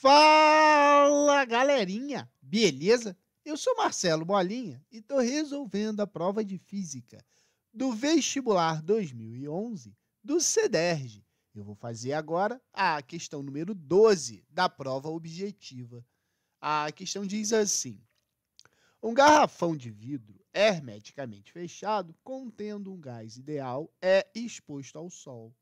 Fala galerinha, beleza? Eu sou Marcelo Bolinha e estou resolvendo a prova de física do vestibular 2011 do CEDERJ. Eu vou fazer agora a questão número 12 da prova objetiva. A questão diz assim: Um garrafão de vidro hermeticamente fechado contendo um gás ideal é exposto ao sol.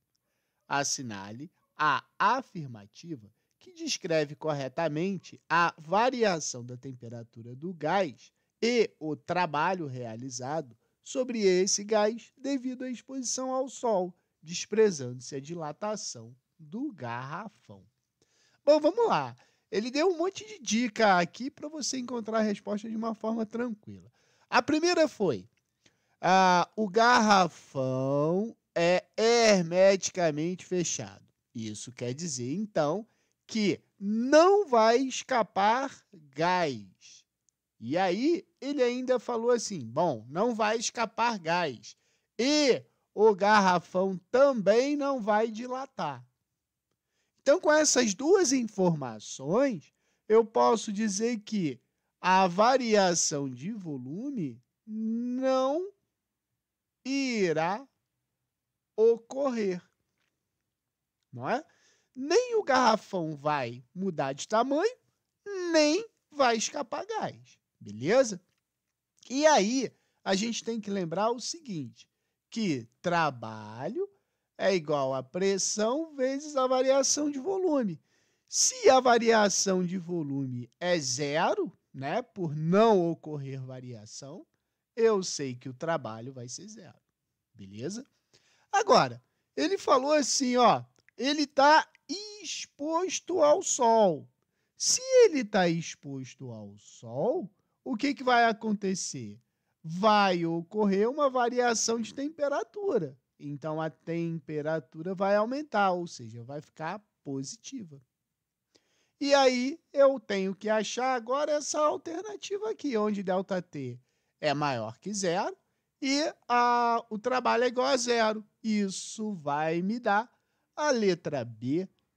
Assinale a afirmativa que descreve corretamente a variação da temperatura do gás e o trabalho realizado sobre esse gás devido à exposição ao sol, desprezando-se a dilatação do garrafão. Bom, vamos lá. Ele deu um monte de dica aqui para você encontrar a resposta de uma forma tranquila. A primeira foi: ah, o garrafão é hermeticamente fechado. Isso quer dizer, então, que não vai escapar gás. E aí ele ainda falou assim: bom, não vai escapar gás. E o garrafão também não vai dilatar. Então, com essas duas informações, eu posso dizer que a variação de volume não irá ocorrer. Não é? nem o garrafão vai mudar de tamanho, nem vai escapar gás, beleza? E aí, a gente tem que lembrar o seguinte, que trabalho é igual a pressão vezes a variação de volume. Se a variação de volume é zero, né, por não ocorrer variação, eu sei que o trabalho vai ser zero, beleza? Agora, ele falou assim, ó, ele está exposto ao sol. Se ele está exposto ao sol, o que, que vai acontecer? Vai ocorrer uma variação de temperatura. Então a temperatura vai aumentar, ou seja, vai ficar positiva. E aí eu tenho que achar agora essa alternativa aqui, onde ΔT é maior que zero e a, o trabalho é igual a zero. Isso vai me dar a letra B